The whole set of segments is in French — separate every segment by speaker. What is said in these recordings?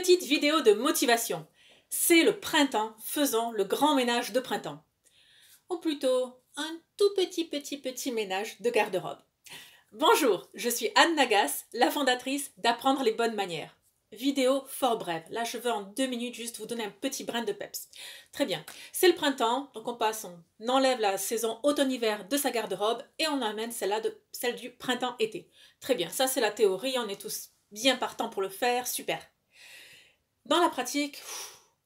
Speaker 1: Petite vidéo de motivation. C'est le printemps, faisons le grand ménage de printemps. Ou plutôt, un tout petit petit petit ménage de garde-robe. Bonjour, je suis Anne Nagas, la fondatrice d'Apprendre les bonnes manières. Vidéo fort brève. Là, je veux en deux minutes juste vous donner un petit brin de peps. Très bien. C'est le printemps, donc on passe, on enlève la saison automne-hiver de sa garde-robe et on amène celle-là de celle du printemps-été. Très bien. Ça, c'est la théorie. On est tous bien partants pour le faire. Super. Dans la pratique,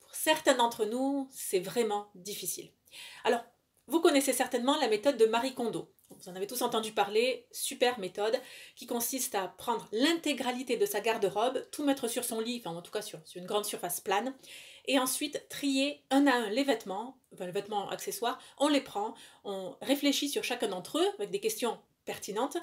Speaker 1: pour certains d'entre nous, c'est vraiment difficile. Alors, vous connaissez certainement la méthode de Marie Kondo. Vous en avez tous entendu parler, super méthode, qui consiste à prendre l'intégralité de sa garde-robe, tout mettre sur son lit, en tout cas sur, une grande surface plane, et ensuite trier un à un les vêtements, les vêtements accessoires, on les prend, on réfléchit sur chacun d'entre eux avec des questions pertinentes.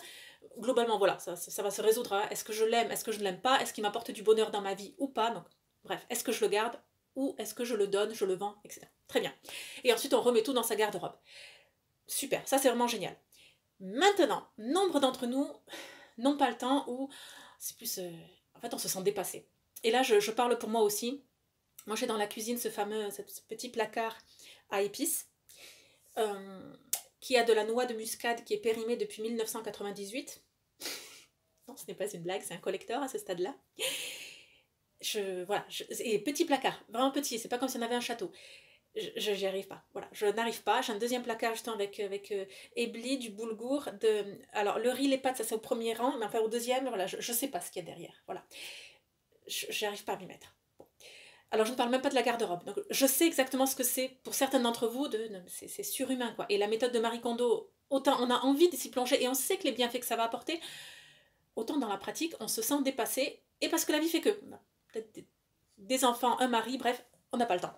Speaker 1: Globalement, voilà, ça, va se résoudre. Hein. Est-ce que je l'aime, est-ce que je ne l'aime pas, est-ce qu'il m'apporte du bonheur dans ma vie ou pas. Bref, est-ce que je le garde ou est-ce que je le donne, je le vends, etc. Très bien. Et ensuite, on remet tout dans sa garde-robe. Super, ça c'est vraiment génial. Maintenant, nombre d'entre nous n'ont pas le temps ou c'est plus... Euh, en fait, on se sent dépassé. Et là, je, parle pour moi aussi. Moi, j'ai dans la cuisine ce fameux petit placard à épices euh, qui a de la noix de muscade qui est périmée depuis 1998. non, ce n'est pas une blague, c'est un collecteur à ce stade-là je, voilà, et petit placard, vraiment petit, c'est pas comme si on avait un château. Je n'y arrive pas, voilà, je n'arrive pas. J'ai un deuxième placard justement avec, avec euh, du boulgour, de, alors le riz, les pâtes, ça c'est au premier rang, mais enfin au deuxième, voilà, je ne sais pas ce qu'il y a derrière, voilà. Je arrive pas à m'y mettre. Alors je ne parle même pas de la garde-robe, donc je sais exactement ce que c'est pour certains d'entre vous, de, c'est surhumain quoi. Et la méthode de Marie Kondo, autant on a envie de s'y plonger et on sait que les bienfaits que ça va apporter, autant dans la pratique on se sent dépassé et parce que la vie fait que des, enfants, un mari, bref, on n'a pas le temps.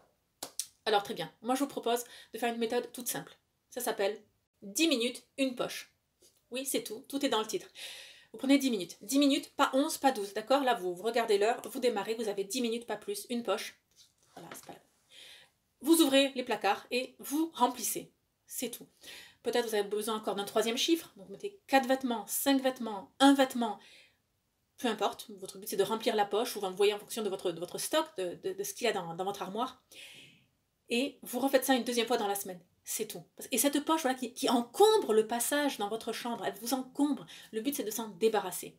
Speaker 1: Alors très bien, moi je vous propose de faire une méthode toute simple. Ça s'appelle 10 minutes, une poche. Oui, c'est tout, tout est dans le titre. Vous prenez 10 minutes. 10 minutes, pas 11, pas 12, d'accord Là, vous, vous regardez l'heure, vous démarrez, vous avez 10 minutes, pas plus, une poche. Voilà, c'est pas Vous ouvrez les placards et vous remplissez. C'est tout. Peut-être vous avez besoin encore d'un troisième chiffre. Donc mettez 4 vêtements, 5 vêtements, 1 vêtement, peu importe, votre but c'est de remplir la poche, vous voyez en fonction de votre, votre stock, de, ce qu'il y a dans, votre armoire. Et vous refaites ça une deuxième fois dans la semaine. C'est tout. Et cette poche voilà, qui, qui, encombre le passage dans votre chambre, elle vous encombre. Le but c'est de s'en débarrasser.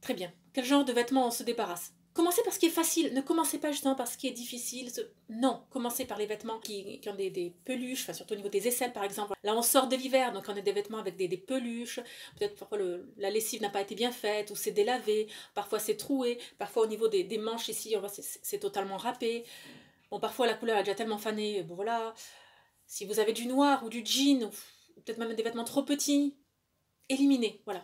Speaker 1: Très bien. Quel genre de vêtements on se débarrasse Commencez par ce qui est facile, ne commencez pas justement par ce qui est difficile. Non, commencez par les vêtements qui, ont des, peluches, surtout au niveau des aisselles par exemple. Là on sort de l'hiver, donc on a des vêtements avec des, peluches, peut-être parfois la lessive n'a pas été bien faite, ou c'est délavé, parfois c'est troué, parfois au niveau des, manches ici, c'est totalement râpé. Bon, parfois la couleur est déjà tellement fanée, bon voilà. Si vous avez du noir ou du jean, ou peut-être même des vêtements trop petits, éliminez, voilà.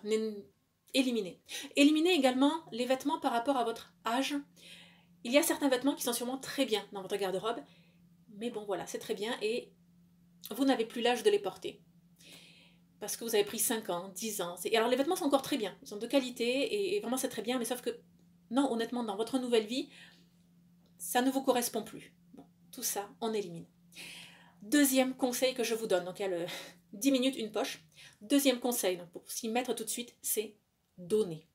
Speaker 1: Éliminez. Éliminez également les vêtements par rapport à votre âge. Il y a certains vêtements qui sont sûrement très bien dans votre garde-robe, mais bon voilà, c'est très bien et vous n'avez plus l'âge de les porter. Parce que vous avez pris 5 ans, 10 ans. Et alors les vêtements sont encore très bien, ils sont de qualité et vraiment c'est très bien, mais sauf que non, honnêtement, dans votre nouvelle vie, ça ne vous correspond plus. tout ça, on élimine. Deuxième conseil que je vous donne, donc il y a le 10 minutes, une poche. Deuxième conseil, donc pour s'y mettre tout de suite, c'est donner.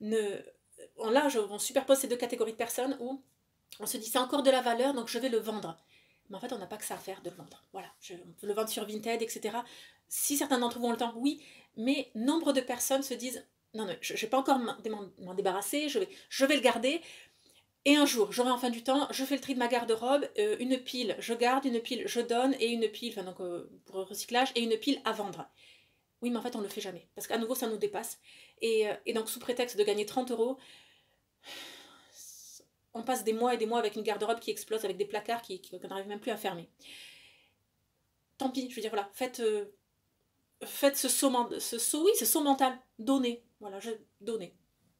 Speaker 1: Ne, là, on superpose ces deux catégories de personnes où on se dit c'est encore de la valeur, donc je vais le vendre. Mais en fait, on n'a pas que ça à faire de le vendre. Voilà, je, on peut le vendre sur Vinted, etc. Si certains d'entre vous ont le temps, oui, mais nombre de personnes se disent non, non, je ne vais pas encore m'en débarrasser, je vais, le garder. Et un jour, j'aurai enfin du temps, je fais le tri de ma garde-robe, euh, une pile, je garde, une pile, je donne, et une pile, enfin donc euh, pour recyclage, et une pile à vendre. Oui, mais en fait, on ne le fait jamais. Parce qu'à nouveau, ça nous dépasse. Et, euh, donc, sous prétexte de gagner 30 euros, on passe des mois et des mois avec une garde-robe qui explose, avec des placards qui, qu'on n'arrive même plus à fermer. Tant pis, je veux dire, voilà, faites, euh, faites ce, saut, ce oui, ce saut mental. Donnez. Voilà, je, donnez.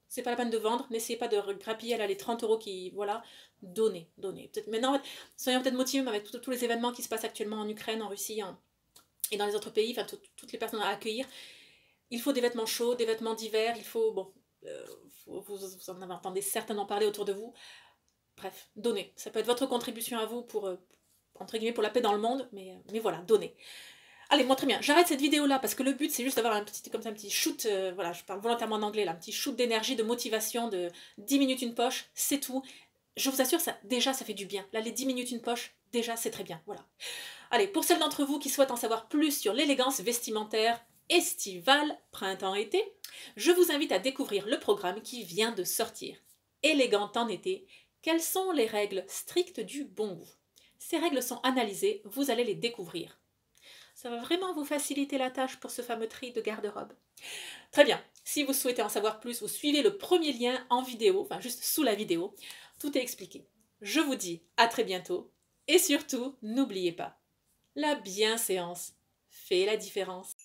Speaker 1: C'est pas la peine de vendre, n'essayez pas de grappiller à les 30 euros qui. Voilà, donnez, donnez. Peut-être, maintenant, soyons peut-être motivés avec tous les événements qui se passent actuellement en Ukraine, en Russie, en, et dans les autres pays, enfin toutes les personnes à accueillir, il faut des vêtements chauds, des vêtements d'hiver, il faut, bon, euh, vous, vous, en entendu certainement parler autour de vous. Bref, donnez. Ça peut être votre contribution à vous pour, euh, entre guillemets, pour la paix dans le monde, mais, euh, mais voilà, donnez. Allez, moi très bien, j'arrête cette vidéo là parce que le but c'est juste d'avoir un petit, comme ça, un petit shoot, voilà, je parle volontairement en anglais là, un petit shoot d'énergie, de motivation, de 10 minutes une poche, c'est tout. Je vous assure, ça, déjà ça fait du bien. Là, les 10 minutes une poche, déjà c'est très bien, voilà. Allez, pour celles d'entre vous qui souhaitent en savoir plus sur l'élégance vestimentaire estivale, printemps-été, je vous invite à découvrir le programme qui vient de sortir. Élégante en été, quelles sont les règles strictes du bon goût Ces règles sont analysées, vous allez les découvrir. Ça va vraiment vous faciliter la tâche pour ce fameux tri de garde-robe. Très bien, si vous souhaitez en savoir plus, vous suivez le premier lien en vidéo, enfin juste sous la vidéo. Tout est expliqué. Je vous dis à très bientôt et surtout, n'oubliez pas, la bienséance fait la différence.